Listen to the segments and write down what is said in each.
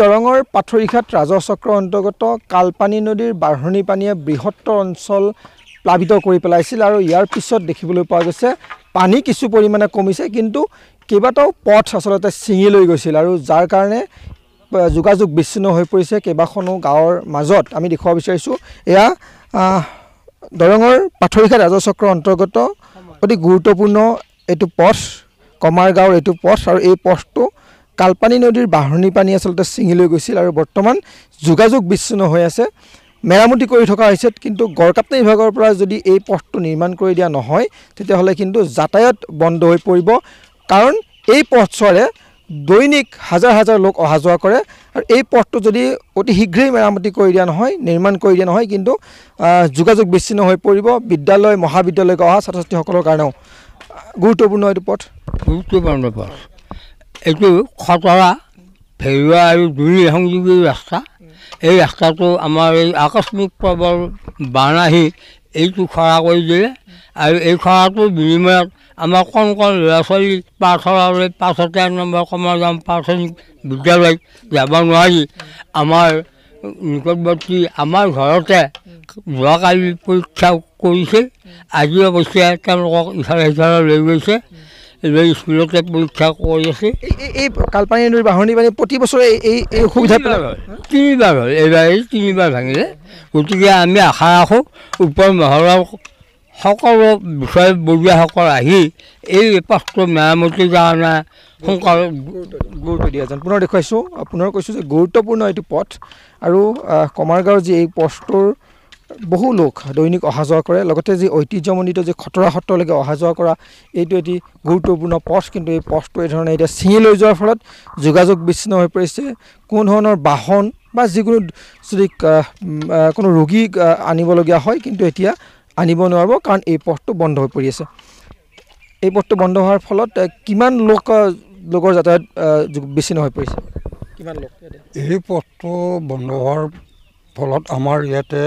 দৰঙৰ পাথৰিঘাট ৰাজহচক্ৰৰ অন্তৰ্গত কালপানী নদীৰ বাঢ়নী পানীয়ে বৃহত্তৰ অঞ্চল প্লাৱিত কৰি পেলাইছিল আৰু ইয়াৰ পিছত দেখিবলৈ পোৱা গৈছে পানী কিছু পৰিমাণে কমিছে কিন্তু কেইবাটাও পথ আচলতে ছিঙি লৈ গৈছিল আৰু যাৰ কাৰণে যোগাযোগ বিচ্ছিন্ন হৈ পৰিছে কেইবাখনো গাঁৱৰ মাজত আমি দেখুৱাব বিচাৰিছোঁ এয়া দৰঙৰ পাথৰিঘাট ৰাজহচক্ৰৰ অন্তৰ্গত অতি গুৰুত্বপূৰ্ণ এইটো পথ কমাৰ গাঁৱৰ এইটো পথ আৰু এই পথটো কালপানী নদীৰ বাঢ়নী পানী আচলতে ছিঙি লৈ গৈছিল আৰু বৰ্তমান যোগাযোগ বিচ্ছিন্ন হৈ আছে মেৰামতি কৰি থকা হৈছে কিন্তু গড়কাপ্তা বিভাগৰ পৰা যদি এই পথটো নিৰ্মাণ কৰি দিয়া নহয় তেতিয়াহ'লে কিন্তু যাতায়াত বন্ধ হৈ পৰিব কাৰণ এই পথচোৱাৰে দৈনিক হাজাৰ হাজাৰ লোক অহা যোৱা কৰে আৰু এই পথটো যদি অতি শীঘ্ৰেই মেৰামতি কৰি দিয়া নহয় নিৰ্মাণ কৰি দিয়া নহয় কিন্তু যোগাযোগ বিচ্ছিন্ন হৈ পৰিব বিদ্যালয় মহাবিদ্যালয়লৈকে অহা ছাত্ৰ ছাত্ৰীসকলৰ কাৰণেও গুৰুত্বপূৰ্ণ এইটো পথ গুৰুত্বপূৰ্ণ পথ এইটো খতৰা ভেৰুৱা আৰু দুই সংযোগী ৰাস্তা এই ৰাস্তাটো আমাৰ এই আকস্মিক প্ৰবল বান আহি এইটো খৰা কৰি দিলে আৰু এই খৰাটোৰ বিনিময়ত আমাৰ কণ কণ ল'ৰা ছোৱালী পাঠশালালৈ পাঁচতে এক নম্বৰ কমাৰ যাম প্ৰাথমিক বিদ্যালয়ত যাব নোৱাৰি আমাৰ নিকটৱৰ্তী আমাৰ ঘৰতে যোৱাকালি পৰীক্ষা কৰিছিল আজি অৱশ্যে তেওঁলোকক ইফালে সিফালে লৈ গৈছে এইবাৰ স্কুলতে পৰীক্ষা কৰি আছে এই কালপানী নৈৰ বাঢ়নি পানী প্ৰতি বছৰে এই এই সুবিধা তিনিবাৰ হয় এইবাৰ এই তিনিবাৰ ভাঙিলে গতিকে আমি আশা ৰাখোঁ ওপৰ মহলৰ সকলো বিষয়বৰীয়াসকল আহি এই পাত্ৰ মেৰামতিৰ কাৰণে সোনকালে গুৰুত্ব দিয়া যেন পুনৰ দেখুৱাইছোঁ পুনৰ কৈছোঁ যে গুৰুত্বপূৰ্ণ এইটো পথ আৰু কমাৰগাঁৱৰ যি এই পথটোৰ বহু লোক দৈনিক অহা যোৱা কৰে লগতে যি ঐতিহ্যমণ্ডিত যি খতৰা সত্ৰলৈকে অহা যোৱা কৰা এইটো এটি গুৰুত্বপূৰ্ণ পথ কিন্তু এই পথটো এই ধৰণে এতিয়া ছিঙি লৈ যোৱাৰ ফলত যোগাযোগ বিচ্ছিন্ন হৈ পৰিছে কোনো ধৰণৰ বাহন বা যিকোনো যদি কোনো ৰোগী আনিবলগীয়া হয় কিন্তু এতিয়া আনিব নোৱাৰিব কাৰণ এই পথটো বন্ধ হৈ পৰি আছে এই পথটো বন্ধ হোৱাৰ ফলত কিমান লোক লোকৰ যাতায়াত বিচ্ছিন্ন হৈ পৰিছে কিমান লোক এই পথটো বন্ধ হোৱাৰ ফলত আমাৰ ইয়াতে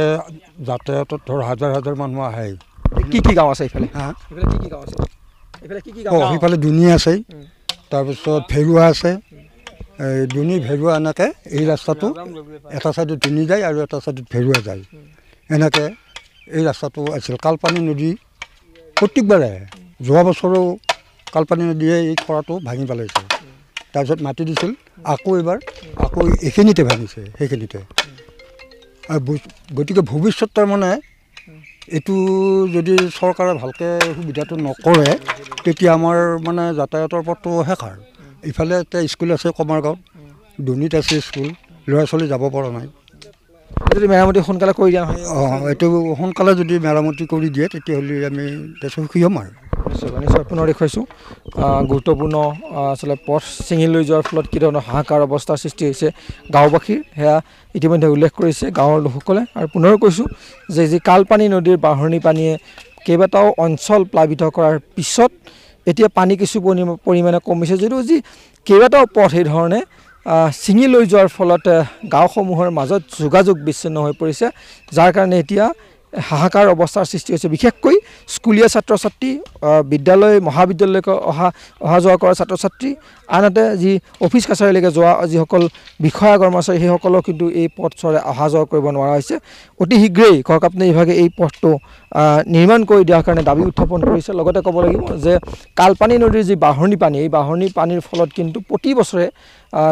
যাতায়াতত ধৰ হাজাৰ হাজাৰ মানুহ আহে কি কি গাঁও আছে ইফালে সিফালে দুনি আছে তাৰপিছত ভেৰুৱা আছে এই দুনি ভেৰুৱা এনেকৈ এই ৰাস্তাটো এটা ছাইডত দুনি যায় আৰু এটা ছাইডত ভেৰুৱা যায় এনেকৈ এই ৰাস্তাটো আছিল কালপানী নদী প্ৰত্যেকবাৰে যোৱা বছৰো কালপানী নদীয়ে এই খৰাটো ভাঙি পেলাইছে তাৰপিছত মাটি দিছিল আকৌ এইবাৰ আকৌ এইখিনিতে ভাঙিছে সেইখিনিতে আৰু গতিকে ভৱিষ্যত তাৰমানে এইটো যদি চৰকাৰে ভালকৈ সুবিধাটো নকৰে তেতিয়া আমাৰ মানে যাতায়তৰ পথটো শেষ আৰু ইফালে এতিয়া স্কুল আছে কমাৰ গাঁৱত দুনীত আছে স্কুল ল'ৰা ছোৱালী যাব পৰা নাই যদি মেৰামতি সোনকালে কৰি দিয়া হয় অঁ এইটো সোনকালে যদি মেৰামতি কৰি দিয়ে তেতিয়াহ'লে আমি সুখী হ'ম আৰু পুনৰ দেখুৱাইছোঁ গুৰুত্বপূৰ্ণ আচলতে পথ চিঙি লৈ যোৱাৰ ফলত কি ধৰণৰ হাহাকাৰ অৱস্থাৰ সৃষ্টি হৈছে গাঁওবাসীৰ সেয়া ইতিমধ্যে উল্লেখ কৰিছে গাঁৱৰ লোকসকলে আৰু পুনৰ কৈছোঁ যে যি কালপানী নদীৰ বাঢ়নী পানীয়ে কেইবাটাও অঞ্চল প্লাৱিত কৰাৰ পিছত এতিয়া পানী কিছু পৰিমাণে কমিছে যদিও যি কেইবাটাও পথ সেইধৰণে ছিঙি লৈ যোৱাৰ ফলত গাঁওসমূহৰ মাজত যোগাযোগ বিচ্ছিন্ন হৈ পৰিছে যাৰ কাৰণে এতিয়া হাহাকাৰ অৱস্থাৰ সৃষ্টি হৈছে বিশেষকৈ স্কুলীয়া ছাত্ৰ ছাত্ৰী বিদ্যালয় মহাবিদ্যালয়লৈকে অহা অহা যোৱা কৰা ছাত্ৰ ছাত্ৰী আনহাতে যি অফিচ কাছাৰীলৈকে যোৱা যিসকল বিষয়া কৰ্মচাৰী সেইসকলক কিন্তু এই পথ পথচৰে অহা যোৱা কৰিব নোৱাৰা হৈছে অতি শীঘ্ৰেই কৰক বিভাগে এই পথটো নিৰ্মাণ কৰি দিয়াৰ কাৰণে দাবী উত্থাপন কৰিছে লগতে ক'ব লাগিব যে কালপানী নদীৰ যি বাঢ়নী পানী এই বাঢ়নী পানীৰ ফলত কিন্তু প্ৰতি বছৰে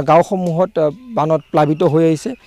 গাঁওসমূহত বানত প্লাৱিত হৈ আহিছে